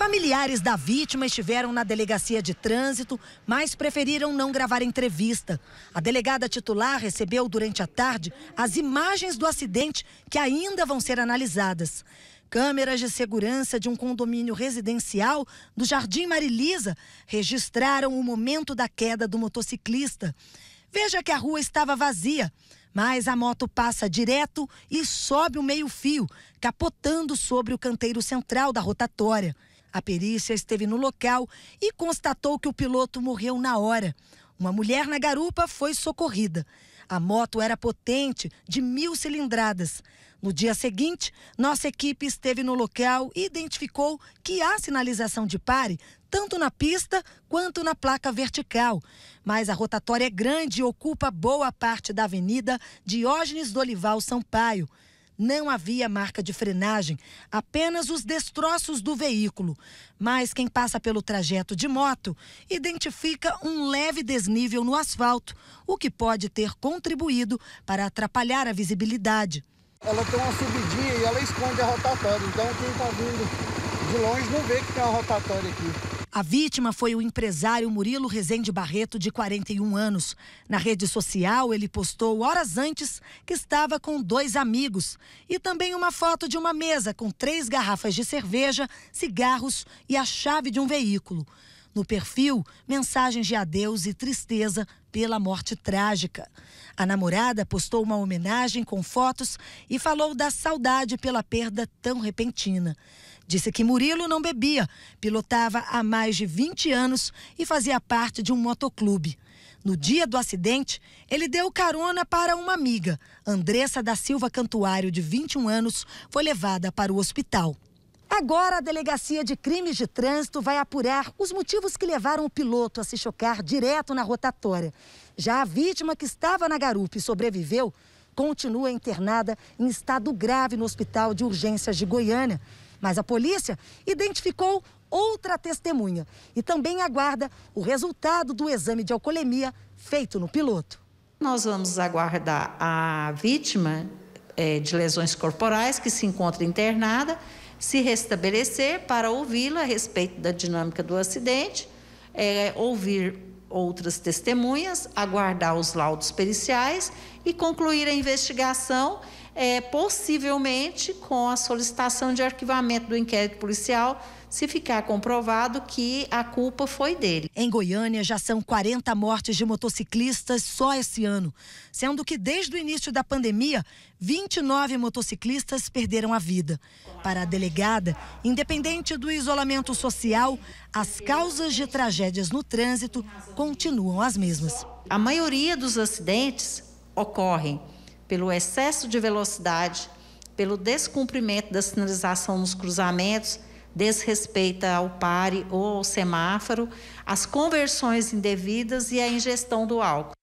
Familiares da vítima estiveram na delegacia de trânsito, mas preferiram não gravar entrevista. A delegada titular recebeu durante a tarde as imagens do acidente que ainda vão ser analisadas. Câmeras de segurança de um condomínio residencial do Jardim Marilisa registraram o momento da queda do motociclista. Veja que a rua estava vazia, mas a moto passa direto e sobe o meio-fio, capotando sobre o canteiro central da rotatória. A perícia esteve no local e constatou que o piloto morreu na hora. Uma mulher na garupa foi socorrida. A moto era potente, de mil cilindradas. No dia seguinte, nossa equipe esteve no local e identificou que há sinalização de pare tanto na pista quanto na placa vertical. Mas a rotatória é grande e ocupa boa parte da avenida Diógenes do Olival Sampaio não havia marca de frenagem, apenas os destroços do veículo. Mas quem passa pelo trajeto de moto identifica um leve desnível no asfalto, o que pode ter contribuído para atrapalhar a visibilidade. Ela tem uma subidinha e ela esconde a rotatória, então quem está vindo de longe não vê que tem uma rotatória aqui. A vítima foi o empresário Murilo Rezende Barreto, de 41 anos. Na rede social, ele postou horas antes que estava com dois amigos e também uma foto de uma mesa com três garrafas de cerveja, cigarros e a chave de um veículo. No perfil, mensagens de adeus e tristeza pela morte trágica. A namorada postou uma homenagem com fotos e falou da saudade pela perda tão repentina. Disse que Murilo não bebia, pilotava há mais de 20 anos e fazia parte de um motoclube. No dia do acidente, ele deu carona para uma amiga. Andressa da Silva Cantuário, de 21 anos, foi levada para o hospital. Agora, a Delegacia de Crimes de Trânsito vai apurar os motivos que levaram o piloto a se chocar direto na rotatória. Já a vítima que estava na garupa e sobreviveu continua internada em estado grave no Hospital de Urgências de Goiânia. Mas a polícia identificou outra testemunha e também aguarda o resultado do exame de alcoolemia feito no piloto. Nós vamos aguardar a vítima é, de lesões corporais que se encontra internada se restabelecer para ouvi-la a respeito da dinâmica do acidente, é, ouvir outras testemunhas, aguardar os laudos periciais e concluir a investigação é, possivelmente com a solicitação de arquivamento do inquérito policial, se ficar comprovado que a culpa foi dele. Em Goiânia já são 40 mortes de motociclistas só esse ano, sendo que desde o início da pandemia, 29 motociclistas perderam a vida. Para a delegada, independente do isolamento social, as causas de tragédias no trânsito continuam as mesmas. A maioria dos acidentes ocorrem pelo excesso de velocidade, pelo descumprimento da sinalização nos cruzamentos, desrespeita ao pare ou ao semáforo, as conversões indevidas e a ingestão do álcool.